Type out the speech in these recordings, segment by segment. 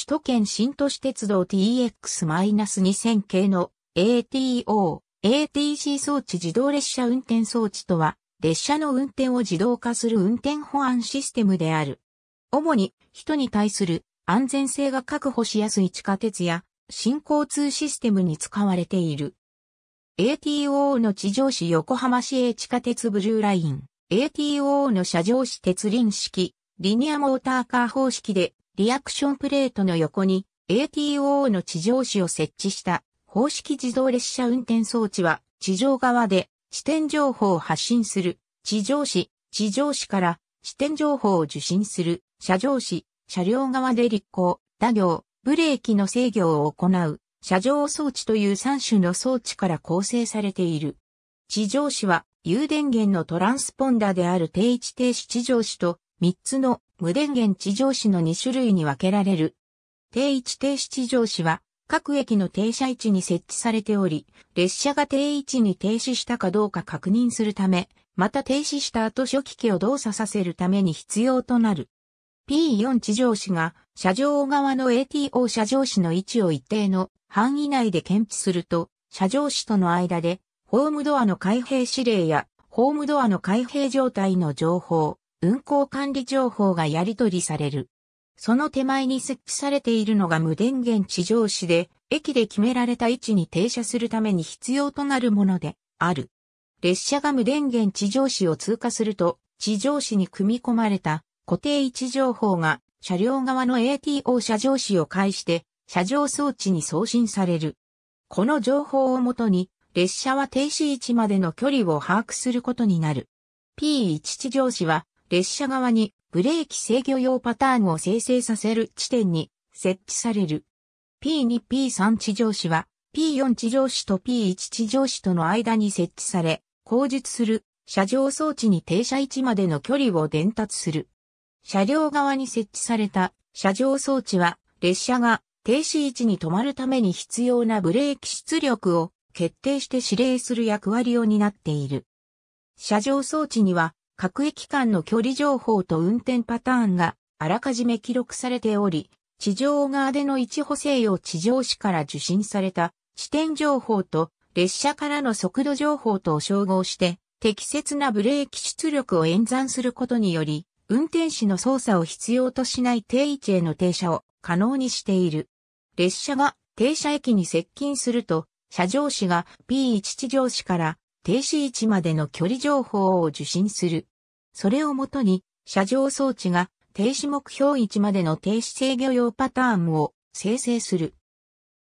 首都圏新都市鉄道 TX-2000 系の ATO、ATC 装置自動列車運転装置とは、列車の運転を自動化する運転保安システムである。主に、人に対する安全性が確保しやすい地下鉄や、新交通システムに使われている。ATO の地上市横浜市営地下鉄ブルーライン、ATO の車上市鉄輪式、リニアモーターカー方式でリアクションプレートの横に ATOO の地上紙を設置した方式自動列車運転装置は地上側で視点情報を発信する地上紙、地上紙から視点情報を受信する車上紙、車両側で立行、打行、ブレーキの制御を行う車上装置という3種の装置から構成されている。地上紙は有電源のトランスポンダである定位置停止地上紙と3つの無電源地上紙の2種類に分けられる。定位置停止地上紙は、各駅の停車位置に設置されており、列車が定位置に停止したかどうか確認するため、また停止した後初期機を動作させるために必要となる。P4 地上紙が、車上側の ATO 車上紙の位置を一定の範囲内で検知すると、車上紙との間で、ホームドアの開閉指令や、ホームドアの開閉状態の情報、運行管理情報がやり取りされる。その手前に設置されているのが無電源地上紙で、駅で決められた位置に停車するために必要となるものである。列車が無電源地上紙を通過すると、地上紙に組み込まれた固定位置情報が車両側の ATO 車上紙を介して車上装置に送信される。この情報をもとに列車は停止位置までの距離を把握することになる。P1 地上紙は列車側にブレーキ制御用パターンを生成させる地点に設置される。P2、P3 地上紙は P4 地上紙と P1 地上紙との間に設置され、後述する車上装置に停車位置までの距離を伝達する。車両側に設置された車上装置は列車が停止位置に止まるために必要なブレーキ出力を決定して指令する役割を担っている。車上装置には各駅間の距離情報と運転パターンがあらかじめ記録されており、地上側での位置補正を地上市から受信された地点情報と列車からの速度情報とを照合して適切なブレーキ出力を演算することにより、運転士の操作を必要としない定位置への停車を可能にしている。列車が停車駅に接近すると、車上市が P1 地上市から停止位置までの距離情報を受信する。それをもとに、車上装置が停止目標位置までの停止制御用パターンを生成する。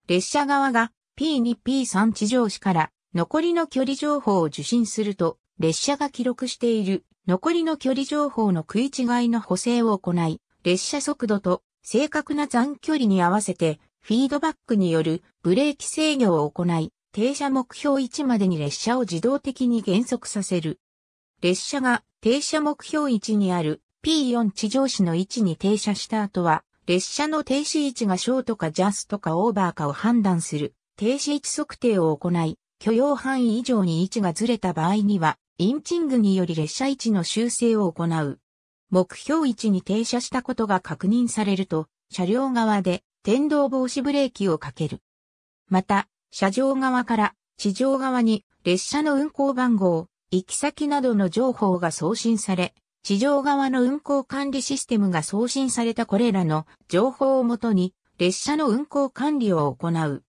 列車側が P2P3 地上市から残りの距離情報を受信すると、列車が記録している残りの距離情報の食い違いの補正を行い、列車速度と正確な残距離に合わせてフィードバックによるブレーキ制御を行い、停車目標1までに列車を自動的に減速させる。列車が停車目標1にある P4 地上市の位置に停車した後は、列車の停止位置がショートかジャストかオーバーかを判断する停止位置測定を行い、許容範囲以上に位置がずれた場合には、インチングにより列車位置の修正を行う。目標位置に停車したことが確認されると、車両側で電動防止ブレーキをかける。また、車上側から地上側に列車の運行番号、行き先などの情報が送信され、地上側の運行管理システムが送信されたこれらの情報をもとに列車の運行管理を行う。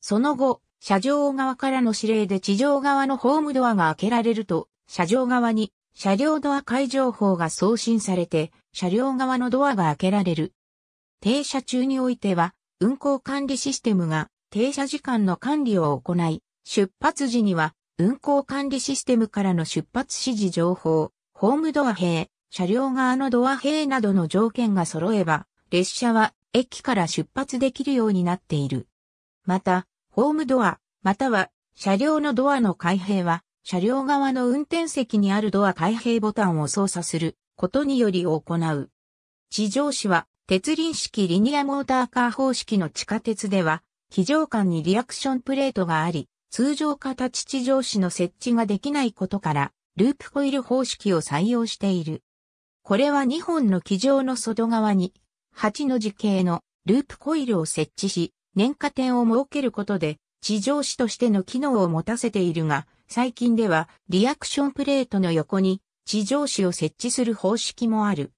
その後、車上側からの指令で地上側のホームドアが開けられると、車上側に車両ドア解情報が送信されて、車両側のドアが開けられる。停車中においては、運行管理システムが停車時間の管理を行い、出発時には運行管理システムからの出発指示情報、ホームドア閉、車両側のドア閉などの条件が揃えば、列車は駅から出発できるようになっている。また、ホームドア、または車両のドアの開閉は、車両側の運転席にあるドア開閉ボタンを操作することにより行う。地上市は、鉄輪式リニアモーターカー方式の地下鉄では、非常間にリアクションプレートがあり、通常形地上紙の設置ができないことから、ループコイル方式を採用している。これは2本の機上の外側に、8の字形のループコイルを設置し、年下点を設けることで、地上紙としての機能を持たせているが、最近ではリアクションプレートの横に地上紙を設置する方式もある。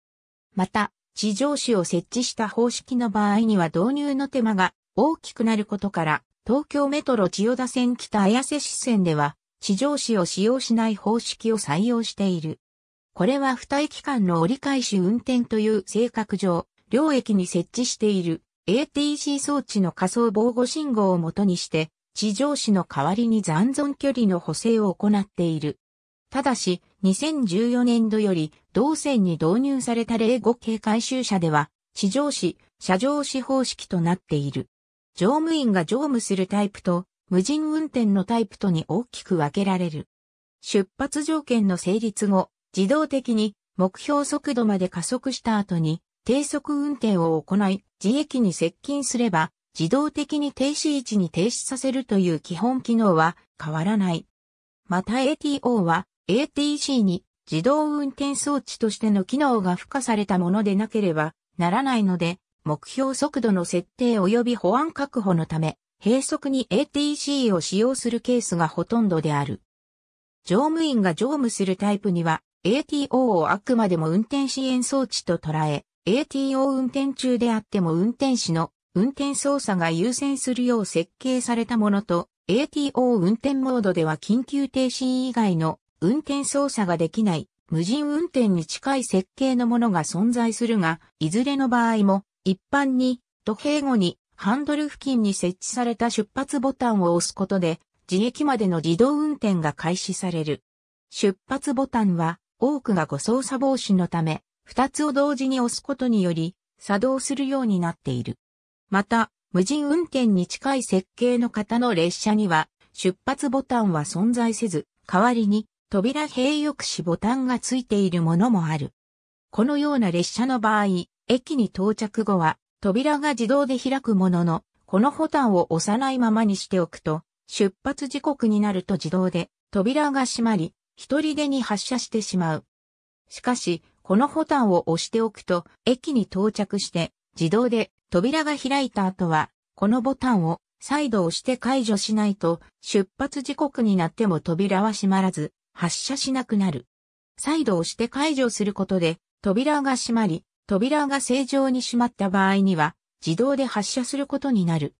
また、地上紙を設置した方式の場合には導入の手間が大きくなることから、東京メトロ千代田線北綾瀬支線では、地上市を使用しない方式を採用している。これは二駅間の折り返し運転という性格上、両駅に設置している ATC 装置の仮想防護信号をもとにして、地上市の代わりに残存距離の補正を行っている。ただし、2014年度より、同線に導入された0 5系回収車では、地上市、車上市方式となっている。乗務員が乗務するタイプと、無人運転のタイプとに大きく分けられる。出発条件の成立後、自動的に目標速度まで加速した後に、低速運転を行い、自駅に接近すれば、自動的に停止位置に停止させるという基本機能は変わらない。また ATO は ATC に自動運転装置としての機能が付加されたものでなければならないので、目標速度の設定及び保安確保のため、閉塞に ATC を使用するケースがほとんどである。乗務員が乗務するタイプには、ATO をあくまでも運転支援装置と捉え、ATO 運転中であっても運転士の運転操作が優先するよう設計されたものと、ATO 運転モードでは緊急停止以外の運転操作ができない無人運転に近い設計のものが存在するが、いずれの場合も一般に、土平後にハンドル付近に設置された出発ボタンを押すことで、自駅までの自動運転が開始される。出発ボタンは、多くが誤操作防止のため、二つを同時に押すことにより、作動するようになっている。また、無人運転に近い設計の方の列車には、出発ボタンは存在せず、代わりに、扉閉抑しボタンが付いているものもある。このような列車の場合、駅に到着後は、扉が自動で開くものの、このボタンを押さないままにしておくと、出発時刻になると自動で扉が閉まり、一人でに発車してしまう。しかし、このボタンを押しておくと、駅に到着して、自動で扉が開いた後は、このボタンを再度押して解除しないと、出発時刻になっても扉は閉まらず、発車しなくなる。再度押して解除することで、扉が閉まり、扉が正常に閉まった場合には、自動で発車することになる。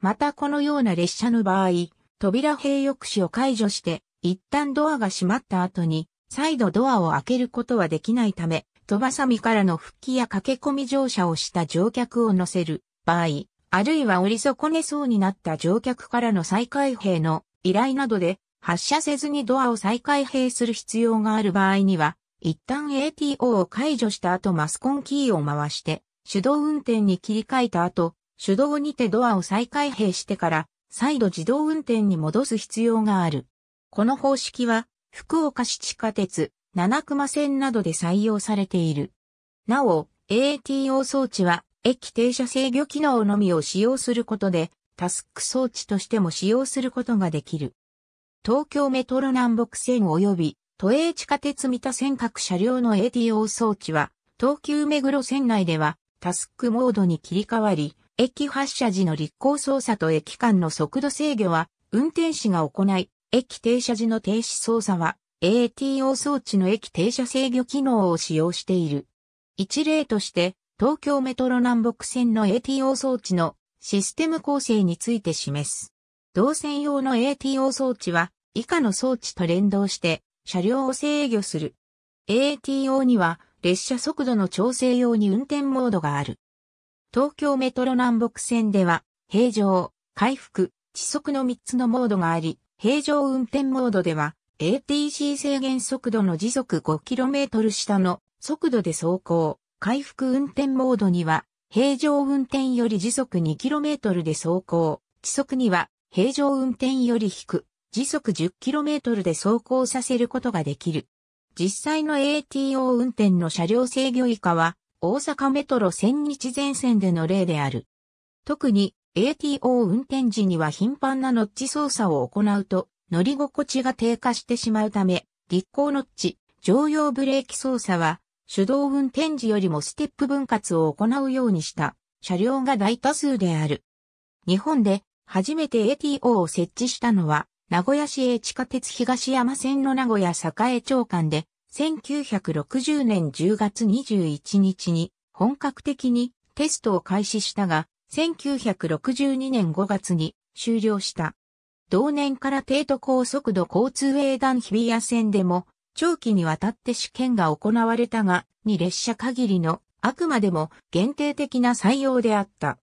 またこのような列車の場合、扉閉抑止を解除して、一旦ドアが閉まった後に、再度ドアを開けることはできないため、飛ばさみからの復帰や駆け込み乗車をした乗客を乗せる場合、あるいは折り損ねそうになった乗客からの再開閉の依頼などで、発車せずにドアを再開閉する必要がある場合には、一旦 ATO を解除した後マスコンキーを回して、手動運転に切り替えた後、手動にてドアを再開閉してから、再度自動運転に戻す必要がある。この方式は、福岡市地下鉄、七熊線などで採用されている。なお、ATO 装置は、駅停車制御機能のみを使用することで、タスク装置としても使用することができる。東京メトロ南北線及び都営地下鉄三田線各車両の ATO 装置は、東急目黒線内ではタスクモードに切り替わり、駅発車時の立行操作と駅間の速度制御は運転士が行い、駅停車時の停止操作は ATO 装置の駅停車制御機能を使用している。一例として、東京メトロ南北線の ATO 装置のシステム構成について示す。動線用の ATO 装置は以下の装置と連動して車両を制御する。ATO には列車速度の調整用に運転モードがある。東京メトロ南北線では、平常、回復、遅速の3つのモードがあり、平常運転モードでは、ATC 制限速度の時速 5km 下の速度で走行、回復運転モードには、平常運転より時速 2km で走行、時速には平常運転より低時速 10km で走行させることができる。実際の ATO 運転の車両制御以下は、大阪メトロ千日前線での例である。特に ATO 運転時には頻繁なノッチ操作を行うと、乗り心地が低下してしまうため、立行ノッチ、常用ブレーキ操作は、手動運転時よりもステップ分割を行うようにした車両が大多数である。日本で初めて ATO を設置したのは名古屋市営地下鉄東山線の名古屋栄町間で、1960年10月21日に本格的にテストを開始したが、1962年5月に終了した。同年から帝都高速度交通営団日比谷線でも、長期にわたって試験が行われたが、2列車限りのあくまでも限定的な採用であった。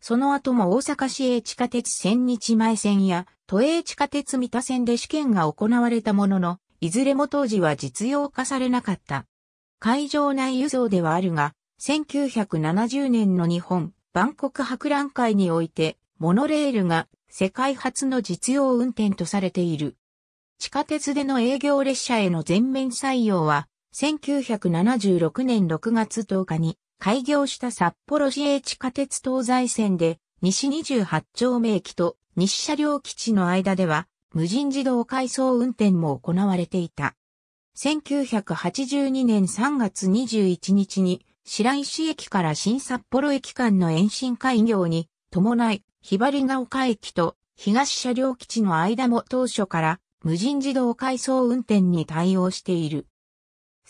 その後も大阪市営地下鉄千日前線や都営地下鉄三田線で試験が行われたものの、いずれも当時は実用化されなかった。会場内輸送ではあるが、1970年の日本、万国博覧会において、モノレールが世界初の実用運転とされている。地下鉄での営業列車への全面採用は、1976年6月10日に開業した札幌市営地下鉄東西線で西28丁目駅と西車両基地の間では、無人自動回送運転も行われていた。1982年3月21日に、白石駅から新札幌駅間の延伸開業に伴い、ひばりが丘駅と東車両基地の間も当初から無人自動回送運転に対応している。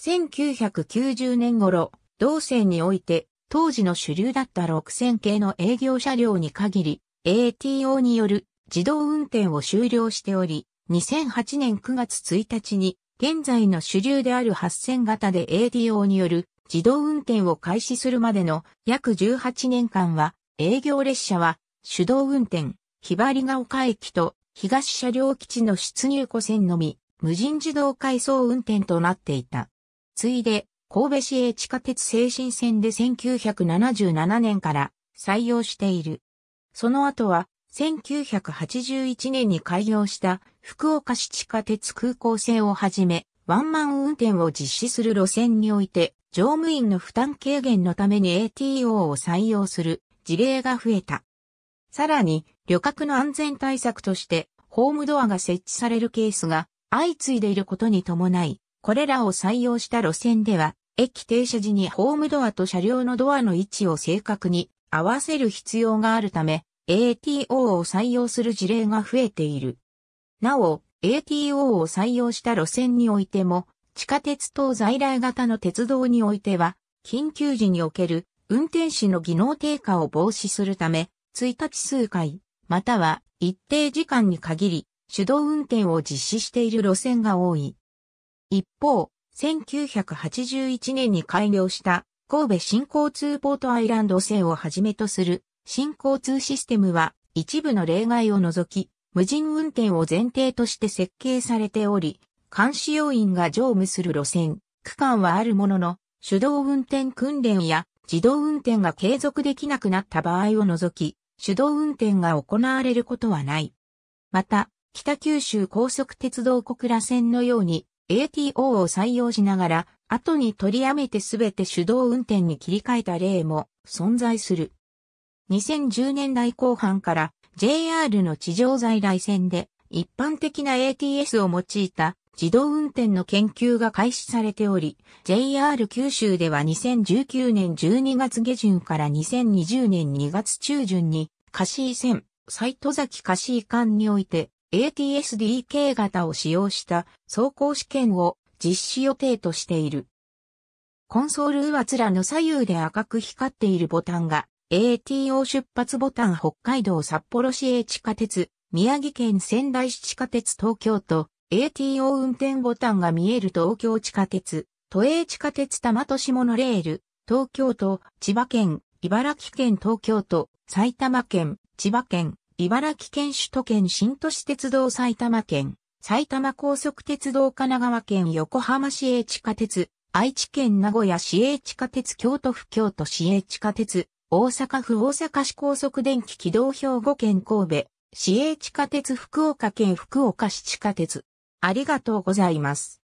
1990年頃、同線において当時の主流だった6000系の営業車両に限り ATO による自動運転を終了しており、2008年9月1日に現在の主流である8000型で ATO による自動運転を開始するまでの約18年間は営業列車は手動運転、ひばりが丘駅と東車両基地の出入庫線のみ無人自動回送運転となっていた。ついで神戸市営地下鉄精神線で1977年から採用している。その後は、1981年に開業した福岡市地下鉄空港線をはじめ、ワンマン運転を実施する路線において、乗務員の負担軽減のために ATO を採用する事例が増えた。さらに、旅客の安全対策として、ホームドアが設置されるケースが相次いでいることに伴い、これらを採用した路線では、駅停車時にホームドアと車両のドアの位置を正確に合わせる必要があるため、ATO を採用する事例が増えている。なお、ATO を採用した路線においても、地下鉄等在来型の鉄道においては、緊急時における運転士の技能低下を防止するため、1日数回、または一定時間に限り、手動運転を実施している路線が多い。一方、1981年に開業した神戸新交通ポートアイランド線をはじめとする新交通システムは一部の例外を除き、無人運転を前提として設計されており、監視要員が乗務する路線、区間はあるものの、手動運転訓練や自動運転が継続できなくなった場合を除き、手動運転が行われることはない。また、北九州高速鉄道小倉線のように ATO を採用しながら後に取りやめてすべて手動運転に切り替えた例も存在する。2010年代後半から JR の地上在来線で一般的な ATS を用いた自動運転の研究が開始されており、JR 九州では2019年12月下旬から2020年2月中旬に、貸ー線、イ戸崎貸ー間において、ATSDK 型を使用した走行試験を実施予定としている。コンソール上面の左右で赤く光っているボタンが ATO 出発ボタン北海道札幌市営地下鉄、宮城県仙台市地下鉄東京都 ATO 運転ボタンが見える東京地下鉄、都営地下鉄多摩都市モノレール、東京都、千葉県、茨城県東京都、埼玉県、千葉県、茨城県首都圏新都市鉄道埼玉県。埼玉高速鉄道神奈川県横浜市営地下鉄、愛知県名古屋市営地下鉄京都府京都市営地下鉄、大阪府大阪市高速電気軌道兵庫県神戸、市営地下鉄福岡県福岡市地下鉄。ありがとうございます。